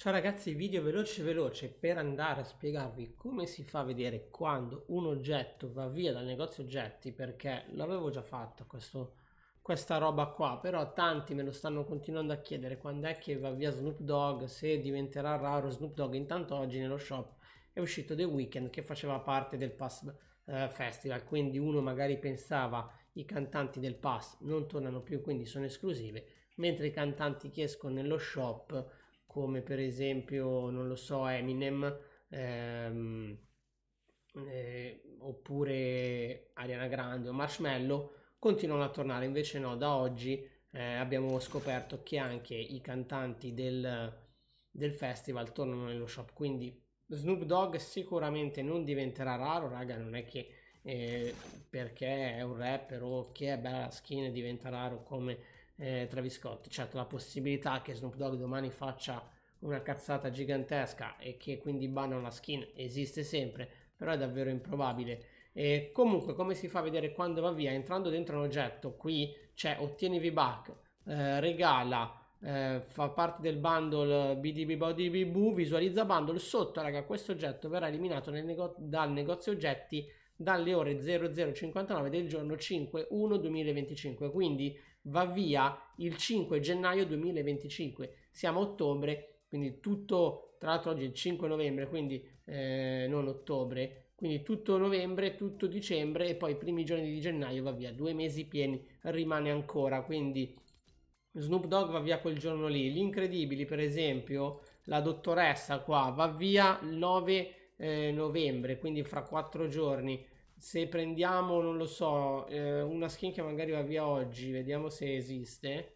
Ciao ragazzi, video veloce veloce per andare a spiegarvi come si fa a vedere quando un oggetto va via dal negozio oggetti perché l'avevo già fatto questo, questa roba qua però tanti me lo stanno continuando a chiedere quando è che va via Snoop Dogg, se diventerà raro Snoop Dogg intanto oggi nello shop è uscito The Weeknd che faceva parte del Pass eh, Festival quindi uno magari pensava i cantanti del Pass non tornano più quindi sono esclusive mentre i cantanti che escono nello shop come per esempio, non lo so, Eminem ehm, eh, oppure Ariana Grande o Marshmallow continuano a tornare, invece no, da oggi eh, abbiamo scoperto che anche i cantanti del, del festival tornano nello shop, quindi Snoop Dogg sicuramente non diventerà raro, raga, non è che eh, perché è un rapper o che è bella la skin diventa raro come eh, Travis Scott. Certo, la possibilità che Snoop Dogg domani faccia una cazzata gigantesca e che quindi banano una skin esiste sempre, però è davvero improbabile. E comunque, come si fa a vedere quando va via? Entrando dentro un oggetto, qui c'è ottieni V-Buck, eh, regala, eh, fa parte del bundle BDB visualizza bundle. Sotto, raga, questo oggetto verrà eliminato nego- dal negozio oggetti dalle ore 00.59 del giorno 5-1-2025, quindi va via il 5 gennaio 2025, siamo a ottobre, quindi tutto, tra l'altro oggi è il 5 novembre, quindi eh, non ottobre, quindi tutto novembre, tutto dicembre e poi i primi giorni di gennaio va via, due mesi pieni rimane ancora, quindi Snoop Dogg va via quel giorno lì, gli incredibili per esempio, la dottoressa qua va via il 9 eh, novembre, quindi fra quattro giorni, se prendiamo, non lo so, eh, una skin che magari va via oggi, vediamo se esiste,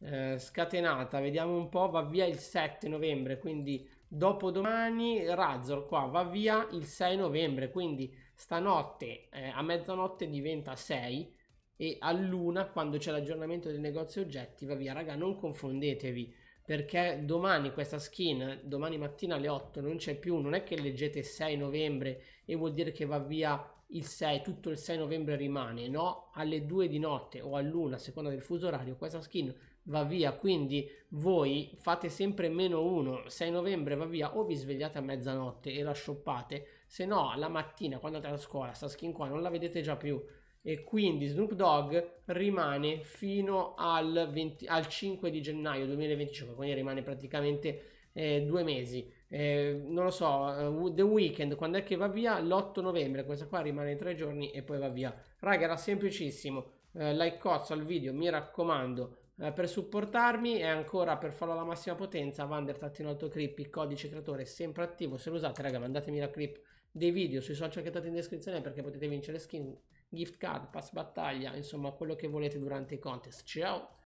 eh, scatenata, vediamo un po', va via il 7 novembre, quindi dopodomani Razor qua va via il 6 novembre, quindi stanotte eh, a mezzanotte diventa 6 e a luna quando c'è l'aggiornamento del negozio oggetti va via, raga, non confondetevi perché domani questa skin, domani mattina alle 8 non c'è più, non è che leggete 6 novembre e vuol dire che va via il 6, tutto il 6 novembre rimane, no? Alle 2 di notte o all'1 a seconda del fuso orario questa skin va via, quindi voi fate sempre meno 1, 6 novembre va via o vi svegliate a mezzanotte e la shoppate, se no la mattina quando andate a scuola questa skin qua non la vedete già più, e quindi Snoop Dogg rimane fino al, 20, al 5 di gennaio 2025, quindi rimane praticamente eh, due mesi. Eh, non lo so, eh, The Weeknd quando è che va via? L'8 novembre, questa qua rimane tre giorni e poi va via. Raga, era semplicissimo. Eh, like cozzo al video, mi raccomando eh, per supportarmi e ancora per farlo alla massima potenza, Vander-Autocrip, il codice creatore sempre attivo. Se lo usate, raga, mandatemi la clip dei video sui social che trovate in descrizione perché potete vincere skin, gift card, pass battaglia, insomma quello che volete durante i contest. Ciao!